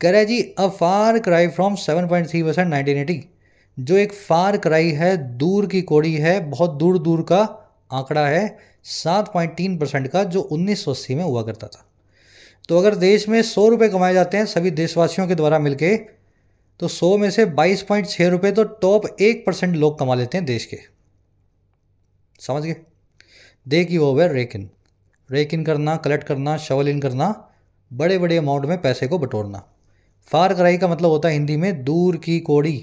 कह रहा है जी a far cry from seven point three percent nineteen eighty जो एक फार कराई है दूर की कोड़ी है बहुत दूर दूर का आंकड़ा है सात पॉइंट तीन परसेंट का जो उन्नीस सौ अस्सी में हुआ करता था तो अगर देश में सौ रुपये कमाए जाते हैं सभी देशवासियों के द्वारा मिलके तो सौ में से बाईस पॉइंट छः रुपये तो टॉप एक परसेंट लोग कमा लेते हैं देश के समझ गए दे की वो रेक इन रेक इन करना कलेक्ट करना शवल इन करना बड़े बड़े अमाउंट में पैसे को बटोरना फार कराई का मतलब होता है हिंदी में दूर की कोड़ी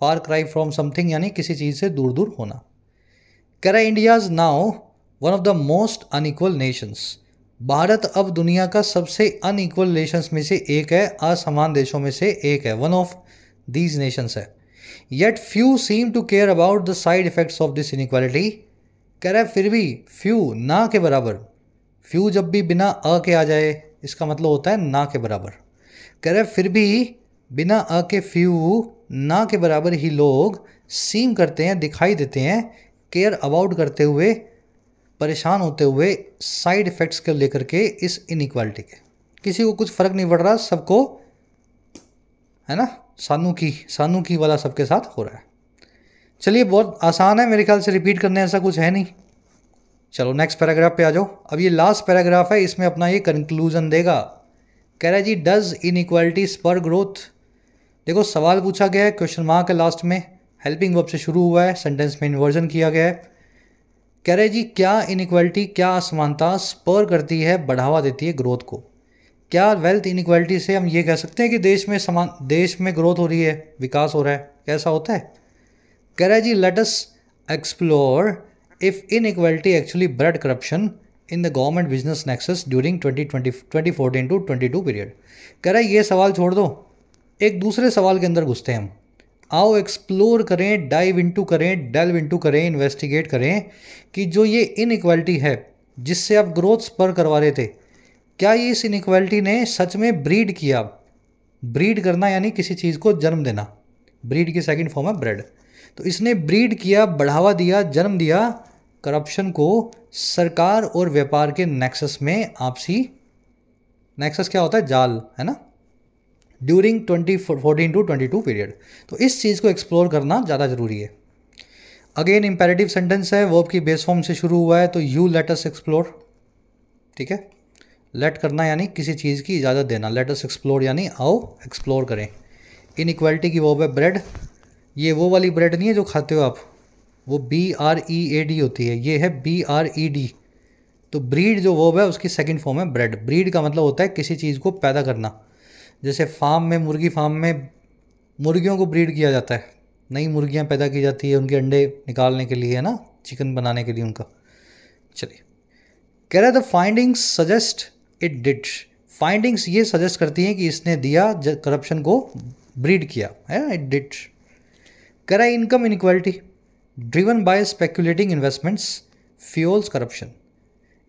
फार क्राई फ्रॉम समथिंग यानी किसी चीज़ से दूर दूर होना करा India is now one of the most unequal nations Bharat अब दुनिया का सबसे अनइक्वल नेशंस में से एक है असमान देशों में से एक है वन ऑफ दीज नेशंस है yet few seem to care about the side effects of this inequality कह रहा है फिर भी फ्यू ना के बराबर फ्यू जब भी बिना अ के आ जाए इसका मतलब होता है ना के बराबर कह रहा है फिर भी बिना अ के फ्यू ना के बराबर ही लोग सीम करते हैं दिखाई देते हैं केयर अबाउट करते हुए परेशान होते हुए साइड इफ़ेक्ट्स के लेकर के इस इनक्वालिटी के किसी को कुछ फ़र्क नहीं पड़ रहा सबको है ना सानू की सानू की वाला सबके साथ हो रहा है चलिए बहुत आसान है मेरे ख्याल से रिपीट करने ऐसा कुछ है नहीं चलो नेक्स्ट पैराग्राफ पे आ जाओ अब ये लास्ट पैराग्राफ है इसमें अपना ये कंक्लूजन देगा कह रहा है जी डज इनक्वालिटी स्पर ग्रोथ देखो सवाल पूछा गया है क्वेश्चन मार्क के लास्ट में हेल्पिंग वर्ब से शुरू हुआ है सेंटेंस में इन्वर्जन किया गया है कह रहे जी क्या इनक्वालिटी क्या असमानता स्पर करती है बढ़ावा देती है ग्रोथ को क्या वेल्थ इनक्वालिटी से हम ये कह सकते हैं कि देश में समान देश में ग्रोथ हो रही है विकास हो रहा है कैसा होता है कह रहे जी let's explore if inequality actually bred corruption in the government business nexus during twenty twenty twenty fourteen to twenty two period कह रहे ये सवाल छोड़ दो एक दूसरे सवाल के अंदर घुसते हैं हम आओ एक्सप्लोर करें डाइव इनटू करें डेल्व इनटू करें इन्वेस्टिगेट करें कि जो ये इन है जिससे आप ग्रोथ स्पर करवा रहे थे क्या ये इस इनक्वालिटी ने सच में ब्रीड किया ब्रीड करना यानी किसी चीज़ को जन्म देना ब्रीड की सेकंड फॉर्म है ब्रेड तो इसने ब्रीड किया बढ़ावा दिया जन्म दिया करप्शन को सरकार और व्यापार के नेक्सस में आपसी नेक्सस क्या होता है जाल है ना during twenty fourteen to twenty two period तो इस चीज़ को एक्सप्लोर करना ज़्यादा ज़रूरी है अगेन इंपेरेटिव सेंटेंस है वर्ब की बेस फॉर्म से शुरू हुआ है तो यू लेट अस एक्सप्लोर ठीक है लेट करना यानी किसी चीज़ की इजाज़त देना लेट अस एक्सप्लोर यानी आओ एक्सप्लोर करें इन इक्वालिटी की वर्ब है ब्रेड ये वो वाली ब्रेड नहीं है जो खाते हो आप वो B R E A D होती है ये है बी आर ई डी तो ब्रीड जो वर्ब है उसकी सेकेंड फॉर्म है ब्रेड ब्रीड का मतलब होता है किसी चीज़ को पैदा करना जैसे फार्म में मुर्गी फार्म में मुर्गियों को ब्रीड किया जाता है नई मुर्गियाँ पैदा की जाती है उनके अंडे निकालने के लिए है ना चिकन बनाने के लिए उनका चलिए कह रहा है the findings suggest it did findings ये सजेस्ट करती हैं कि इसने दिया करप्शन को ब्रीड किया है इट डिड कह रहा है income inequality driven by speculating investments fuels corruption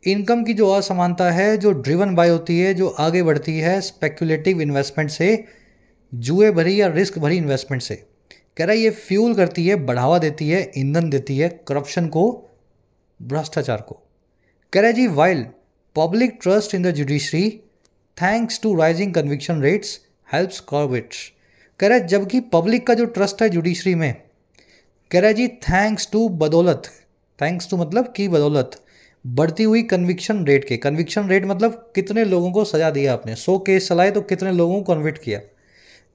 income की जो असमानता है जो ड्रिवन बाय होती है जो आगे बढ़ती है स्पेकुलेटिव इन्वेस्टमेंट से जुए भरी या रिस्क भरी इन्वेस्टमेंट से कह रहा है ये फ्यूल करती है बढ़ावा देती है ईंधन देती है करप्शन को भ्रष्टाचार को कह रहा है जी while public trust in the judiciary thanks to rising conviction rates helps curb it कह रहा है जबकि पब्लिक का जो ट्रस्ट है जुडिशरी में कह रहा है जी थैंक्स टू बदौलत थैंक्स टू मतलब की बदौलत बढ़ती हुई कन्विक्शन रेट के कन्विक्शन रेट मतलब कितने लोगों को सजा दिया आपने सौ केस चलाए तो कितने लोगों को कन्विट किया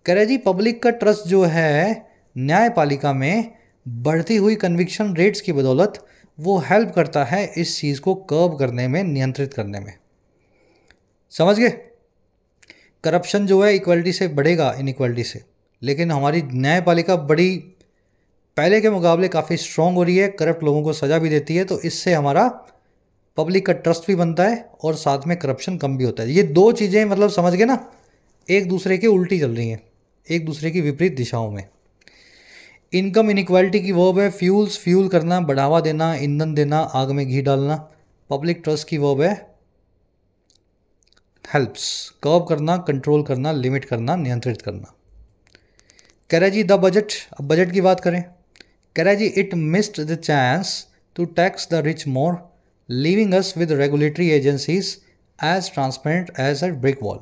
कह रहे जी पब्लिक का ट्रस्ट जो है न्यायपालिका में बढ़ती हुई कन्विक्शन रेट्स की बदौलत वो हेल्प करता है इस चीज़ को कर्ब करने में नियंत्रित करने में समझ गए करप्शन जो है इक्वलिटी से बढ़ेगा इनक्वलिटी से लेकिन हमारी न्यायपालिका बड़ी पहले के मुकाबले काफ़ी स्ट्रांग हो रही है करप्ट लोगों को सज़ा भी देती है तो इससे हमारा पब्लिक का ट्रस्ट भी बनता है और साथ में करप्शन कम भी होता है ये दो चीज़ें मतलब समझ गए ना एक दूसरे के उल्टी चल रही हैं एक दूसरे की विपरीत दिशाओं में इनकम इनिक्वालिटी की वर्ब है फ्यूल्स फ्यूल करना बढ़ावा देना ईंधन देना आग में घी डालना पब्लिक ट्रस्ट की वर्ब है हेल्प्स कर्व करना कंट्रोल करना लिमिट करना नियंत्रित करना कह रहे जी द बजट अब बजट की बात करें कह रहे जी it missed the chance to tax the rich more leaving us with regulatory agencies as transparent as a brick wall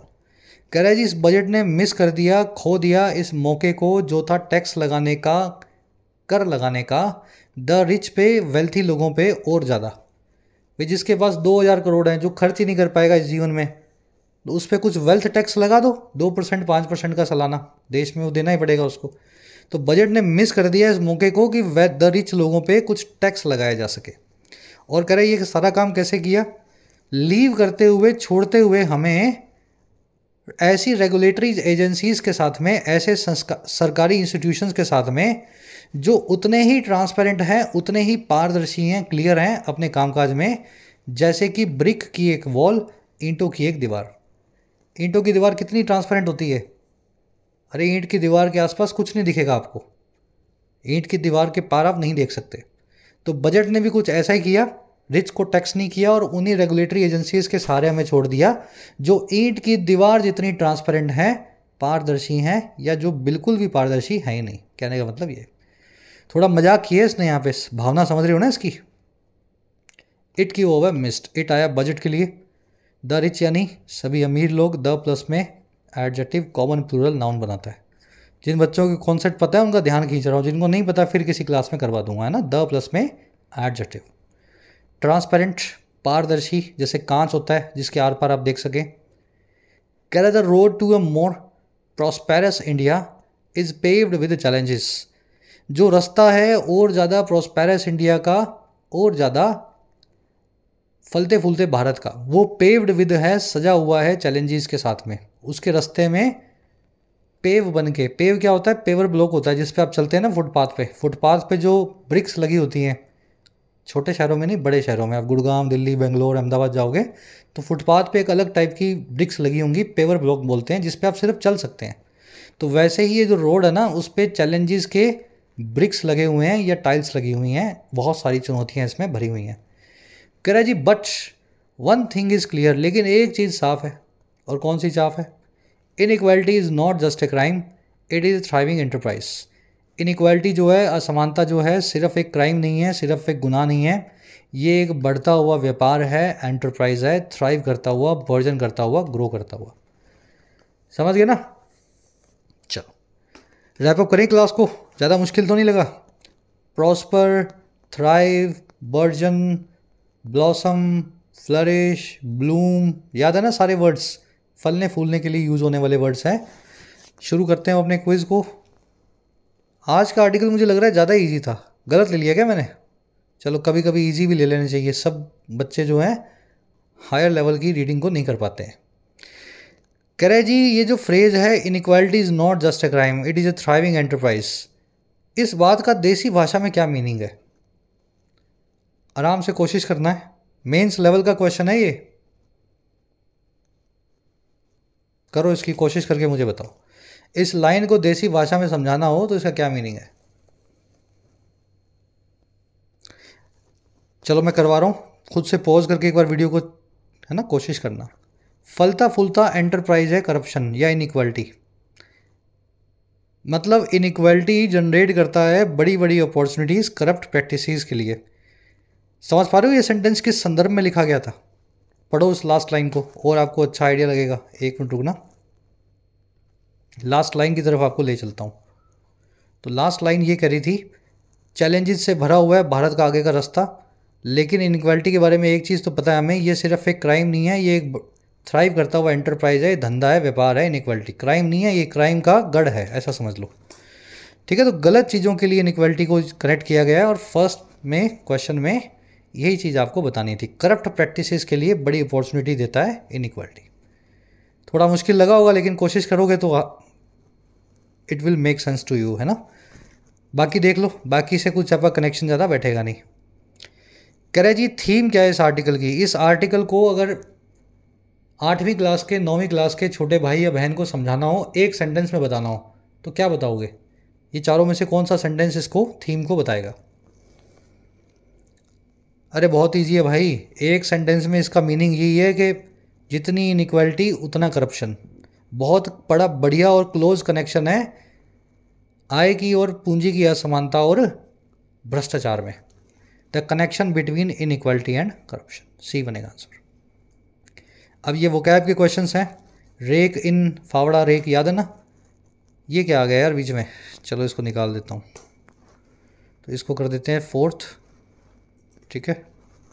कह रहे जी इस बजट ने मिस कर दिया खो दिया इस मौके को जो था टैक्स लगाने का कर लगाने का द रिच पे वेल्थी लोगों पे और ज़्यादा भाई जिसके पास दो हजार करोड़ हैं जो खर्च ही नहीं कर पाएगा इस जीवन में तो उस पर कुछ वेल्थ टैक्स लगा दो दो परसेंट पाँच परसेंट का सालाना देश में वो देना ही पड़ेगा उसको तो बजट ने मिस कर दिया इस मौके को कि द रिच लोगों पे कुछ टैक्स लगाया जा सके और कह रहा है ये सारा काम कैसे किया लीव करते हुए छोड़ते हुए हमें ऐसी रेगुलेटरी एजेंसीज के साथ में ऐसे सरकारी इंस्टीट्यूशंस के साथ में जो उतने ही ट्रांसपेरेंट हैं उतने ही पारदर्शी हैं क्लियर हैं अपने कामकाज में जैसे कि ब्रिक की एक वॉल ईंटों की एक दीवार ईंटों की दीवार कितनी ट्रांसपेरेंट होती है अरे ईंट की दीवार के आसपास कुछ नहीं दिखेगा आपको ईंट की दीवार के पार आप नहीं देख सकते तो बजट ने भी कुछ ऐसा ही किया रिच को टैक्स नहीं किया और उन्हीं रेगुलेटरी एजेंसीज के सहारे हमें छोड़ दिया जो ईट की दीवार जितनी ट्रांसपेरेंट हैं पारदर्शी हैं या जो बिल्कुल भी पारदर्शी है ही नहीं कहने का मतलब ये थोड़ा मजाक किया इसने यहाँ पे भावना समझ रही हो ना इसकी इट की ओवर मिस्ड इट आया बजट के लिए द रिच यानी सभी अमीर लोग द प्लस में एडजेटिव कॉमन प्लूरल नाउन बनाता है जिन बच्चों के कॉन्सेप्ट पता है उनका ध्यान खींच रहा हूँ जिनको नहीं पता फिर किसी क्लास में करवा दूंगा है ना द प्लस में एडजेटिव ट्रांसपेरेंट पारदर्शी जैसे कांच होता है जिसके आर पार आप देख सकें कह the road to a more prosperous India is paved with challenges जो रास्ता है और ज़्यादा प्रॉस्पेरस इंडिया का और ज़्यादा फलते फूलते भारत का वो पेव्ड विद है सजा हुआ है चैलेंजेस के साथ में उसके रास्ते में पेव बन के पेव क्या होता है पेवर ब्लॉक होता है जिस पे आप चलते हैं ना फुटपाथ पे फुटपाथ पे जो ब्रिक्स लगी होती हैं छोटे शहरों में नहीं बड़े शहरों में आप गुड़गांव दिल्ली बेंगलोर अहमदाबाद जाओगे तो फुटपाथ पे एक अलग टाइप की ब्रिक्स लगी होंगी पेवर ब्लॉक बोलते हैं जिस पे आप सिर्फ चल सकते हैं तो वैसे ही ये जो रोड है ना उस पर चैलेंजेस के ब्रिक्स लगे हुए हैं या टाइल्स लगी हुई हैं बहुत सारी चुनौतियाँ इसमें भरी हुई हैं कह रहा जी but one thing is clear लेकिन एक चीज़ साफ है और कौन सी साफ है inequality is not just a crime it is thriving enterprise inequality जो है असमानता जो है सिर्फ एक क्राइम नहीं है सिर्फ एक गुनाह नहीं है ये एक बढ़ता हुआ व्यापार है एंटरप्राइज है थ्राइव करता हुआ वर्जन करता हुआ ग्रो करता हुआ समझ गए ना चलो रैपअप करें क्लास को ज़्यादा मुश्किल तो नहीं लगा prosper thrive version blossom flourish bloom याद है ना सारे वर्ड्स फलने फूलने के लिए यूज़ होने वाले वर्ड्स हैं शुरू करते हैं अपने क्विज़ को आज का आर्टिकल मुझे लग रहा है ज़्यादा ईजी था गलत ले लिया क्या मैंने चलो कभी कभी ईजी भी ले लेना चाहिए सब बच्चे जो हैं हायर लेवल की रीडिंग को नहीं कर पाते हैं कह रहे जी ये जो फ्रेज़ है inequality is not just a crime it is a thriving enterprise इस बात का देसी भाषा में क्या मीनिंग है आराम से कोशिश करना है मेंस लेवल का क्वेश्चन है ये करो इसकी कोशिश करके मुझे बताओ इस लाइन को देसी भाषा में समझाना हो तो इसका क्या मीनिंग है चलो मैं करवा रहा हूँ खुद से पॉज करके एक बार वीडियो को है ना कोशिश करना फलता फुलता एंटरप्राइज है करप्शन या इनक्वालिटी मतलब इनक्वालिटी जनरेट करता है बड़ी बड़ी अपॉर्चुनिटीज़ करप्ट प्रैक्टिस के लिए समझ पा रहे हो ये सेंटेंस किस संदर्भ में लिखा गया था पढ़ो उस लास्ट लाइन को और आपको अच्छा आइडिया लगेगा एक मिनट रुकना लास्ट लाइन की तरफ आपको ले चलता हूँ तो लास्ट लाइन ये कह रही थी चैलेंजेस से भरा हुआ है भारत का आगे का रास्ता लेकिन इनक्वालिटी के बारे में एक चीज़ तो पता है हमें ये सिर्फ एक क्राइम नहीं है ये एक थ्राइव करता हुआ एंटरप्राइज है धंधा है व्यापार है इनक्वालिटी क्राइम नहीं है ये क्राइम का गढ़ है ऐसा समझ लो ठीक है तो गलत चीज़ों के लिए इनक्वालिटी को कनेक्ट किया गया है और फर्स्ट में क्वेश्चन में यही चीज़ आपको बतानी थी करप्ट प्रैक्टिसेस के लिए बड़ी अपॉर्चुनिटी देता है इनक्वालिटी थोड़ा मुश्किल लगा होगा लेकिन कोशिश करोगे तो it will make sense to you है ना बाकी देख लो बाकी से कुछ आपका कनेक्शन ज़्यादा बैठेगा नहीं कह रहे जी थीम क्या है इस आर्टिकल की इस आर्टिकल को अगर आठवीं क्लास के नौवीं क्लास के छोटे भाई या बहन को समझाना हो एक सेंटेंस में बताना हो तो क्या बताओगे ये चारों में से कौन सा सेंटेंस इसको थीम को बताएगा अरे बहुत ईजी है भाई एक सेंटेंस में इसका मीनिंग यही है कि जितनी इनक्वालिटी उतना करप्शन बहुत बड़ा बढ़िया और क्लोज कनेक्शन है आय की और पूंजी की असमानता और भ्रष्टाचार में the connection between inequality and corruption C बनेगा आंसर अब ये वोकैब के क्वेश्चन हैं रेक इन फावड़ा रेक याद है ना ये क्या आ गया यार बीच में चलो इसको निकाल देता हूँ तो इसको कर देते हैं फोर्थ ठीक है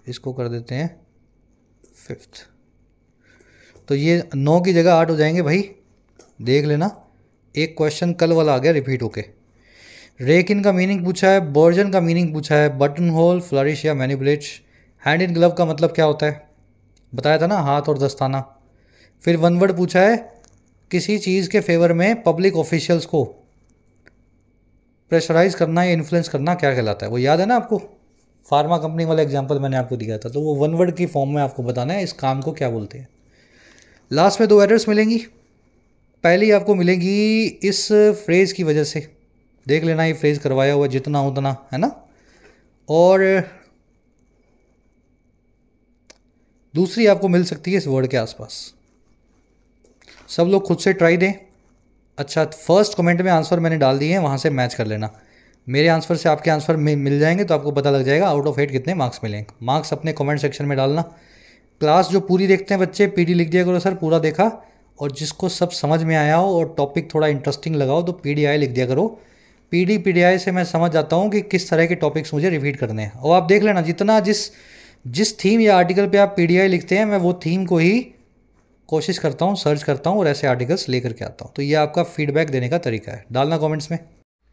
इसको कर देते हैं फिफ्थ तो ये नौ की जगह आठ हो जाएंगे भाई देख लेना एक क्वेश्चन कल वाला आ गया रिपीट होके रेकिन का मीनिंग पूछा है बर्जन का मीनिंग पूछा है बटन होल फ्लरिश या मैनिपुलेट हैंड इन ग्लव का मतलब क्या होता है बताया था ना हाथ और दस्ताना फिर वन वर्ड पूछा है किसी चीज़ के फेवर में पब्लिक ऑफिशियल्स को प्रेशराइज करना या इन्फ्लुएंस करना क्या कहलाता है वो याद है ना आपको फार्मा कंपनी वाला एग्जाम्पल मैंने आपको दिया था तो वो वन वर्ड की फॉर्म में आपको बताना है इस काम को क्या बोलते हैं लास्ट में दो एडर्स मिलेंगी पहली आपको मिलेगी इस फ्रेज़ की वजह से देख लेना ये फ्रेज़ करवाया हुआ जितना उतना है ना और दूसरी आपको मिल सकती है इस वर्ड के आसपास सब लोग खुद से ट्राई दें अच्छा फर्स्ट कमेंट में आंसर मैंने डाल दिए हैं वहाँ से मैच कर लेना मेरे आंसर से आपके आंसर मिल जाएंगे तो आपको पता लग जाएगा आउट ऑफ एट कितने मार्क्स मिलेंगे मार्क्स अपने कमेंट सेक्शन में डालना क्लास जो पूरी देखते हैं बच्चे पी लिख दिया करो सर पूरा देखा और जिसको सब समझ में आया हो और टॉपिक थोड़ा इंटरेस्टिंग लगाओ तो पी लिख दिया करो पी डी से मैं समझ जाता हूँ कि किस तरह के टॉपिक्स मुझे रिपीट करने हैं और आप देख लेना जितना जिस जिस थीम या आर्टिकल पे आप पी लिखते हैं मैं वो थीम को ही कोशिश करता हूँ सर्च करता हूँ और ऐसे आर्टिकल्स लेकर के आता हूँ तो ये आपका फीडबैक देने का तरीका है डालना कमेंट्स में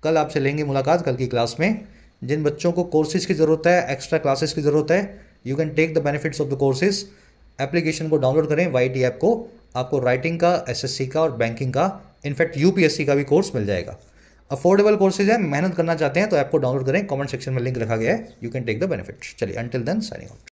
कल आपसे लेंगे मुलाकात कल की क्लास में जिन बच्चों को कोर्सेज की ज़रूरत है एक्स्ट्रा क्लासेस की ज़रूरत है you can take the benefits of the courses application को डाउनलोड करें वाई टी ऐप को आपको राइटिंग का एसएससी का और बैंकिंग का इनफैक्ट यूपीएससी का भी कोर्स मिल जाएगा अफोर्डेबल कोर्सेज है मेहनत करना चाहते हैं तो ऐप को डाउनलोड करें कमेंट सेक्शन में लिंक रखा गया है you can take the benefits चलिए अंटिल देन साइनिंग आउट